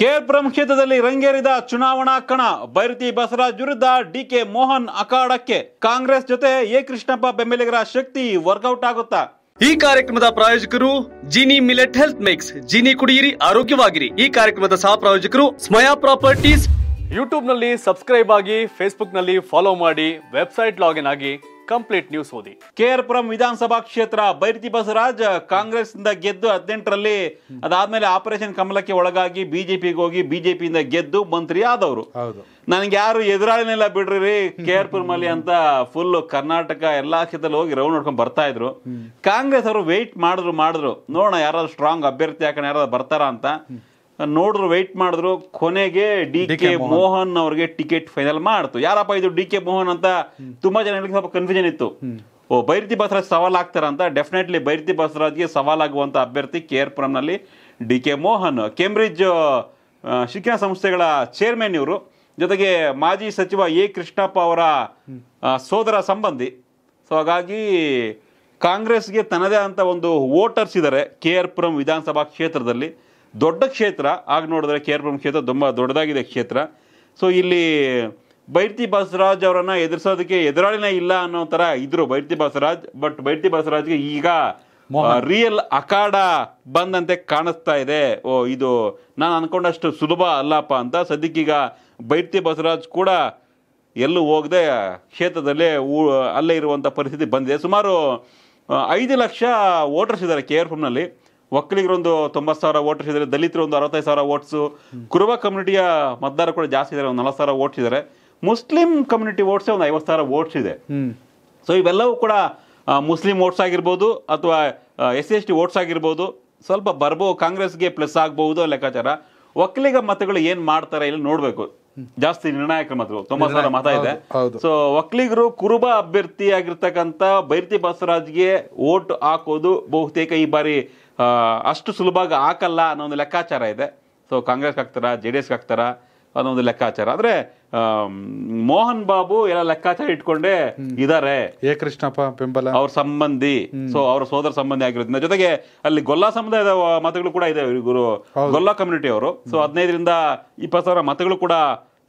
ಕೇರ್ಪುರಂ ಕ್ಷೇತ್ರದಲ್ಲಿ ರಂಗೇರಿದ ಚುನಾವಣಾ ಕಣ ಬೈರತಿ ಬಸವರಾಜ್ ವಿರುದ್ಧ ಡಿಕೆ ಮೋಹನ್ ಅಖಾಡಕ್ಕೆ ಕಾಂಗ್ರೆಸ್ ಜೊತೆ ಎ ಕೃಷ್ಣಪ್ಪ ಬೆಂಬಲಿಗರ ಶಕ್ತಿ ವರ್ಕೌಟ್ ಆಗುತ್ತಾ ಈ ಕಾರ್ಯಕ್ರಮದ ಪ್ರಾಯೋಜಕರು Jini millet health mix Jini ಕುಡಿಯಿರಿ ಆರೋಗ್ಯವಾಗಿರಿ ಈ ಕಾರ್ಯಕ್ರಮದ ಸಹ ಪ್ರಾಯೋಜಕರು ಸ್ಮಯಾ ಪ್ರಾಪರ್ಟೀಸ್ ಯೂಟ್ಯೂಬ್ನಲ್ಲಿ ಸಬ್ಸ್ಕ್ರೈಬ್ ಆಗಿ ಫೇಸ್ಬುಕ್ನಲ್ಲಿ ಫಾಲೋ ಮಾಡಿ ವೆಬ್ಸೈಟ್ ಲಾಗಿನ್ ಆಗಿ ಕಂಪ್ಲೀಟ್ ನ್ಯೂಸ್ ಓದಿ ಪುರಂ ವಿಧಾನಸಭಾ ಕ್ಷೇತ್ರ ಬೈರತಿ ಬಸವರಾಜ್ ಕಾಂಗ್ರೆಸ್ ಇಂದ ಗೆದ್ದು ಹದಿನೆಂಟರಲ್ಲಿ ಅದಾದ್ಮೇಲೆ ಆಪರೇಷನ್ ಕಮಲಕ್ಕೆ ಒಳಗಾಗಿ ಬಿಜೆಪಿಗೆ ಹೋಗಿ ಬಿಜೆಪಿಯಿಂದ ಗೆದ್ದು ಮಂತ್ರಿ ಆದವರು ನನಗೆ ಯಾರು ಎದುರಾಳಿನೆಲ್ಲ ಬಿಡ್ರಿ ಪುರಂ ಅಲ್ಲಿ ಅಂತ ಫುಲ್ ಕರ್ನಾಟಕ ಎಲ್ಲಾ ಕ್ಷೇತ್ರದಲ್ಲಿ ಹೋಗಿ ರೌಂಡ್ ನೋಡ್ಕೊಂಡು ಬರ್ತಾ ಇದ್ರು ಕಾಂಗ್ರೆಸ್ ಅವರು ವೆಯ್ಟ್ ಮಾಡಿದ್ರು ಮಾಡಿದ್ರು ನೋಡೋಣ ಯಾರಾದ್ರು ಸ್ಟ್ರಾಂಗ್ ಅಭ್ಯರ್ಥಿ ಹಾಕೋಣ ಯಾರಾದ್ರೂ ಬರ್ತಾರ ಅಂತ ನೋಡಿದ್ರು ವೆಯ್ಟ್ ಮಾಡಿದ್ರು ಕೊನೆಗೆ ಡಿ ಕೆ ಮೋಹನ್ ಅವ್ರಿಗೆ ಟಿಕೆಟ್ ಫೈನಲ್ ಮಾಡ್ತು ಯಾರಪ್ಪ ಇದು ಡಿ ಕೆ ಮೋಹನ್ ಅಂತ ತುಂಬಾ ಜನ ಸ್ವಲ್ಪ ಕನ್ಫ್ಯೂಷನ್ ಇತ್ತು ಓ ಬೈರತಿ ಬಸರಾಜ್ ಸವಾಲಾಗ್ತಾರ ಅಂತ ಡೆಫಿನೆಟ್ಲಿ ಬೈರ್ತಿ ಬಸರಾಜ್ಗೆ ಸವಾಲಾಗುವಂಥ ಅಭ್ಯರ್ಥಿ ಕೆ ಆರ್ ಪುರಂನಲ್ಲಿ ಡಿ ಕೆ ಮೋಹನ್ ಕೇಂಬ್ರಿಡ್ಜ್ ಶಿಕ್ಷಣ ಸಂಸ್ಥೆಗಳ ಚೇರ್ಮನ್ ಇವರು ಜೊತೆಗೆ ಮಾಜಿ ಸಚಿವ ಎ ಕೃಷ್ಣಪ್ಪ ಅವರ ಸೋದರ ಸಂಬಂಧಿ ಸೊ ಹಾಗಾಗಿ ಕಾಂಗ್ರೆಸ್ಗೆ ತನ್ನದೇ ಅಂತ ಒಂದು ವೋಟರ್ಸ್ ಇದ್ದಾರೆ ಕೆ ಆರ್ ಪುರಂ ವಿಧಾನಸಭಾ ಕ್ಷೇತ್ರದಲ್ಲಿ ದೊಡ್ಡ ಕ್ಷೇತ್ರ ಆಗ ನೋಡಿದ್ರೆ ಕೆ ಆರ್ ಕ್ಷೇತ್ರ ತುಂಬ ದೊಡ್ಡದಾಗಿದೆ ಕ್ಷೇತ್ರ ಸೊ ಇಲ್ಲಿ ಬೈರ್ತಿ ಬಸವರಾಜ್ ಅವರನ್ನು ಎದುರಿಸೋದಕ್ಕೆ ಎದುರಾಳಿನೇ ಇಲ್ಲ ಅನ್ನೋ ಥರ ಇದ್ರು ಬೈರ್ತಿ ಬಸವರಾಜ್ ಬಟ್ ಬೈರ್ತಿ ಬಸವರಾಜ್ಗೆ ಈಗ ರಿಯಲ್ ಅಖಾಡ ಬಂದಂತೆ ಕಾಣಿಸ್ತಾ ಇದೆ ಓ ಇದು ನಾನು ಅನ್ಕೊಂಡಷ್ಟು ಸುಲಭ ಅಲ್ಲಪ್ಪ ಅಂತ ಸದ್ಯಕ್ಕೀಗ ಬೈರ್ತಿ ಬಸವರಾಜ್ ಕೂಡ ಎಲ್ಲೂ ಹೋಗದೆ ಕ್ಷೇತ್ರದಲ್ಲೇ ಊ ಅಲ್ಲೇ ಇರುವಂಥ ಪರಿಸ್ಥಿತಿ ಬಂದಿದೆ ಸುಮಾರು ಐದು ಲಕ್ಷ ವೋಟರ್ಸ್ ಇದ್ದಾರೆ ಕೆ ಆರ್ ಒಕ್ಕಲಿಗರೊಂದು ತೊಂಬತ್ತು ಸಾವಿರ ವೋಟರ್ಸ್ ಇದ್ದಾರೆ ದಲಿತರು ಒಂದು ಅರವತ್ತೈದು ಸಾವಿರ ವೋಟ್ಸು ಕುರುಬ ಕಮ್ಯುನಿಟಿಯ ಮತದಾರ ಕೂಡ ಜಾಸ್ತಿ ಇದ್ದಾರೆ ಒಂದು ನಲವತ್ತು ಸಾವಿರ ವೋಟ್ಸ್ ಇದ್ದಾರೆ ಮುಸ್ಲಿಂ ಕಮ್ಯುನಿಟಿ ವೋಟ್ಸೇ ಒಂದು ಐವತ್ತು ಸಾವಿರ ವೋಟ್ಸ್ ಇದೆ ಸೊ ಇವೆಲ್ಲವೂ ಕೂಡ ಮುಸ್ಲಿಂ ವೋಟ್ಸ್ ಆಗಿರ್ಬೋದು ಅಥವಾ S C S T votes ಆಗಿರ್ಬೋದು ಸ್ವಲ್ಪ ಬರ್ಬೋ ಕಾಂಗ್ರೆಸ್ಗೆ ಪ್ಲಸ್ ಆಗ್ಬಹುದು ಲೆಕ್ಕಾಚಾರ ಒಕ್ಕಲಿಗ ಮತಗಳು ಏನು ಮಾಡ್ತಾರೆ ಇಲ್ಲಿ ನೋಡಬೇಕು ಜಾಸ್ತಿ ನಿರ್ಣಾಯಕ ಮತಗಳು ತೊಂಬತ್ತು ಸಾವಿರ ಮತ ಇದೆ ಸೊ ಒಕ್ಕಲಿಗರು ಕುರುಬ ಅಭ್ಯರ್ಥಿ ಆಗಿರ್ತಕ್ಕಂಥ ಬೈರ್ತಿ ಬಸವರಾಜ್ಗೆ ವೋಟ್ ಹಾಕೋದು ಬಹುತೇಕ ಈ ಬಾರಿ ಅಷ್ಟು ಸುಲಭವಾಗಿ ಹಾಕಲ್ಲ ಅನ್ನೋ ಒಂದು ಲೆಕ್ಕಾಚಾರ ಇದೆ ಸೊ ಕಾಂಗ್ರೆಸ್ಗೆ ಹಾಕ್ತಾರಾ ಜೆ ಡಿ ಎಸ್ಗೆ ಹಾಕ್ತಾರಾ ಅನ್ನೋ ಒಂದು ಲೆಕ್ಕಾಚಾರ ಆದರೆ ಮೋಹನ್ ಬಾಬು ಎಲ್ಲ ಲೆಕ್ಕಾಚಾರ ಇಟ್ಕೊಂಡೇ ಇದಾರೆ ಎ ಕೃಷ್ಣಪ್ಪ ಬೆಂಬಲ ಅವ್ರ ಸಂಬಂಧಿ ಸೊ ಅವ್ರ ಸೋದರ ಸಂಬಂಧಿ ಆಗಿರೋದ್ರಿಂದ ಜೊತೆಗೆ ಅಲ್ಲಿ ಗೊಲ್ಲಾ ಸಮುದಾಯದ ಮತಗಳು ಕೂಡ ಇದೆ ಗುರು ಗೊಲ್ಲಾ ಕಮ್ಯುನಿಟಿ ಅವರು ಸೊ ಹದಿನೈದರಿಂದ ಇಪ್ಪತ್ತು ಸಾವಿರ ಮತಗಳು ಕೂಡ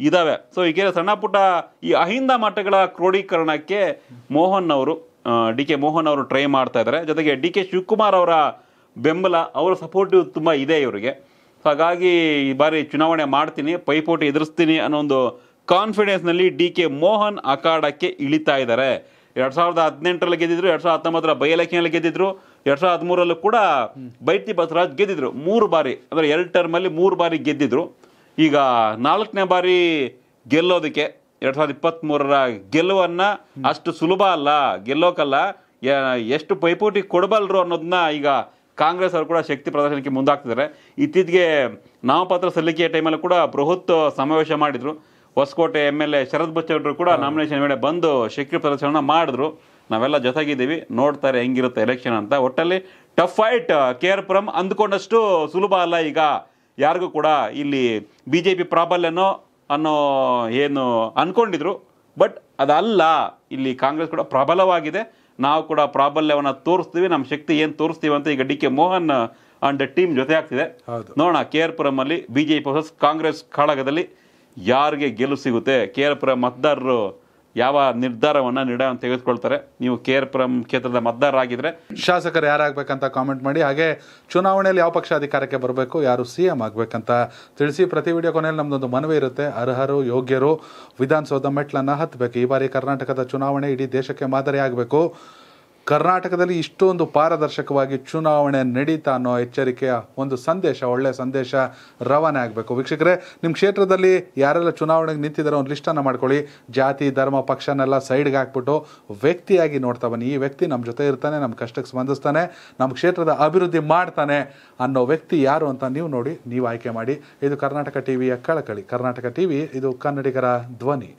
ಇದಾವೆ ಸೊ ಈಗ ಸಣ್ಣ ಪುಟ್ಟ ಈ ಅಹಿಂದ ಮಠಗಳ ಕ್ರೋಢೀಕರಣಕ್ಕೆ ಮೋಹನ್ ಅವರು ಡಿ ಕೆ ಮೋಹನ್ ಅವರು ಟ್ರೈ ಮಾಡ್ತಾ ಇದ್ದಾರೆ ಜೊತೆಗೆ ಡಿ ಕೆ ಶಿವಕುಮಾರ್ ಅವರ ಬೆಂಬಲ ಅವರ ಸಪೋರ್ಟಿವ್ ತುಂಬ ಇದೆ ಇವರಿಗೆ ಹಾಗಾಗಿ ಈ ಬಾರಿ ಚುನಾವಣೆ ಮಾಡ್ತೀನಿ ಪೈಪೋಟಿ ಎದುರಿಸ್ತೀನಿ ಅನ್ನೋ ಒಂದು ಕಾನ್ಫಿಡೆನ್ಸ್ನಲ್ಲಿ ಡಿ ಕೆ ಮೋಹನ್ ಅಖಾಡಕ್ಕೆ ಇಳಿತಾ ಇದ್ದಾರೆ ಎರಡು ಸಾವಿರದ ಹದಿನೆಂಟರಲ್ಲಿ ಗೆದ್ದಿದ್ರು ಎರಡು ಸಾವಿರದ ಹತ್ತೊಂಬತ್ತರ ಬೈ ಎಲೆಕ್ಷನಲ್ಲಿ ಗೆದ್ದಿದ್ರು ಎರಡು ಸಾವಿರದ ಹದಿಮೂರಲ್ಲೂ ಕೂಡ ಬೈತಿ ಬಸವರಾಜ್ ಗೆದ್ದಿದ್ರು ಮೂರು ಬಾರಿ ಅಂದರೆ ಎರಡು ಟರ್ಮಲ್ಲಿ ಮೂರು ಬಾರಿ ಗೆದ್ದಿದ್ರು ಈಗ ನಾಲ್ಕನೇ ಬಾರಿ ಗೆಲ್ಲೋದಕ್ಕೆ ಎರಡು ಸಾವಿರದ ಇಪ್ಪತ್ತ್ಮೂರರ ಗೆಲುವನ್ನು ಅಷ್ಟು ಸುಲಭ ಅಲ್ಲ ಗೆಲ್ಲೋಕಲ್ಲ ಎಷ್ಟು ಪೈಪೋಟಿ ಕೊಡಬಲ್ಲರು ಅನ್ನೋದನ್ನ ಈಗ ಕಾಂಗ್ರೆಸ್ ಅವರು ಕೂಡ ಶಕ್ತಿ ಪ್ರದರ್ಶನಕ್ಕೆ ಮುಂದಾಗ್ತಿದ್ದಾರೆ ಇತ್ತೀಚೆಗೆ ನಾಮಪತ್ರ ಸಲ್ಲಿಕೆಯ ಟೈಮಲ್ಲಿ ಕೂಡ ಬೃಹತ್ ಸಮಾವೇಶ ಮಾಡಿದರು Hosakote M L A Sharad ಬಚ್ಚವರು ಕೂಡ ನಾಮಿನೇಷನ್ ವೇಳೆ ಬಂದು ಶಕ್ತಿ ಪ್ರದರ್ಶನ ಮಾಡಿದ್ರು ನಾವೆಲ್ಲ ಜೊತೆಗಿದ್ದೀವಿ ನೋಡ್ತಾರೆ ಹೆಂಗಿರುತ್ತೆ ಎಲೆಕ್ಷನ್ ಅಂತ ಒಟ್ಟಲ್ಲಿ tough fight K R Puram ಅಂದ್ಕೊಂಡಷ್ಟು ಸುಲಭ ಅಲ್ಲ ಈಗ ಯಾರಿಗೂ ಕೂಡ ಇಲ್ಲಿ ಬಿ ಜೆ ಪಿ ಪ್ರಾಬಲ್ಯನೋ ಅನ್ನೋ ಏನು ಅಂದ್ಕೊಂಡಿದ್ರು ಬಟ್ ಅದಲ್ಲ ಇಲ್ಲಿ ಕಾಂಗ್ರೆಸ್ ಕೂಡ ಪ್ರಬಲವಾಗಿದೆ ನಾವು ಕೂಡ ಪ್ರಾಬಲ್ಯವನ್ನು ತೋರಿಸ್ತೀವಿ ನಮ್ಮ ಶಕ್ತಿ ಏನು ತೋರಿಸ್ತೀವಿ ಅಂತ ಈಗ D K Mohan and team ಜೊತೆ ಆಗ್ತಿದೆ ನೋಡೋಣ ಕೆ ಆರ್ ಅಲ್ಲಿ ಬಿ ಜೆ ಪಿ ಕಾಂಗ್ರೆಸ್ ಕಾಳಗದಲ್ಲಿ ಯಾರಿಗೆ ಗೆಲುವು ಸಿಗುತ್ತೆ ಕೆ ಆರ್ ಪುರಂ ಮತದಾರರು ಯಾವ ನಿರ್ಧಾರವನ್ನು ನಿರ್ಣಯವನ್ನು ತೆಗೆದುಕೊಳ್ತಾರೆ ನೀವು ಕೆ ಆರ್ ಪುರಂ ಕ್ಷೇತ್ರದ ಆಗಿದ್ರೆ ಶಾಸಕರು ಯಾರಾಗಬೇಕಂತ ಕಾಮೆಂಟ್ ಮಾಡಿ ಹಾಗೆ ಚುನಾವಣೆಯಲ್ಲಿ ಯಾವ ಪಕ್ಷ ಅಧಿಕಾರಕ್ಕೆ ಬರಬೇಕು ಯಾರು ಸಿ ಎಂ ಆಗಬೇಕಂತ ತಿಳಿಸಿ ಪ್ರತಿ ವಿಡಿಯೋ ಕೊನೆಯಲ್ಲಿ ನಮ್ಮದೊಂದು ಮನವಿ ಇರುತ್ತೆ ಅರ್ಹರು ಯೋಗ್ಯರು ವಿಧಾನಸೌಧ ಮೆಟ್ಲನ್ನು ಹತ್ತಬೇಕು ಈ ಬಾರಿ ಕರ್ನಾಟಕದ ಚುನಾವಣೆ ಇಡೀ ದೇಶಕ್ಕೆ ಮಾದರಿ ಆಗಬೇಕು ಕರ್ನಾಟಕದಲ್ಲಿ ಇಷ್ಟೊಂದು ಪಾರದರ್ಶಕವಾಗಿ ಚುನಾವಣೆ ನಡೀತಾ ಅನ್ನೋ ಎಚ್ಚರಿಕೆಯ ಒಂದು ಸಂದೇಶ ಒಳ್ಳೆಯ ಸಂದೇಶ ರವಾನೆ ಆಗಬೇಕು ವೀಕ್ಷಕರೇ ನಿಮ್ಮ ಕ್ಷೇತ್ರದಲ್ಲಿ ಯಾರೆಲ್ಲ ಚುನಾವಣೆಗೆ ನಿಂತಿದ್ದಾರೆ ಒಂದು ಲಿಸ್ಟನ್ನು ಮಾಡ್ಕೊಳ್ಳಿ ಜಾತಿ ಧರ್ಮ ಪಕ್ಷನೆಲ್ಲ ಸೈಡ್ಗೆ ಹಾಕ್ಬಿಟ್ಟು ವ್ಯಕ್ತಿಯಾಗಿ ನೋಡ್ತಾ ಬನ್ನಿ ಈ ವ್ಯಕ್ತಿ ನಮ್ಮ ಜೊತೆ ಇರ್ತಾನೆ ನಮ್ಮ ಕಷ್ಟಕ್ಕೆ ಸ್ಪಂದಿಸ್ತಾನೆ ನಮ್ಮ ಕ್ಷೇತ್ರದ ಅಭಿವೃದ್ಧಿ ಮಾಡ್ತಾನೆ ಅನ್ನೋ ವ್ಯಕ್ತಿ ಯಾರು ಅಂತ ನೀವು ನೋಡಿ ನೀವು ಆಯ್ಕೆ ಮಾಡಿ ಇದು ಕರ್ನಾಟಕ ಟಿವಿಯ ಕಳಕಳಿ ಕರ್ನಾಟಕ ವಿ ಇದು ಕನ್ನಡಿಗರ ಧ್ವನಿ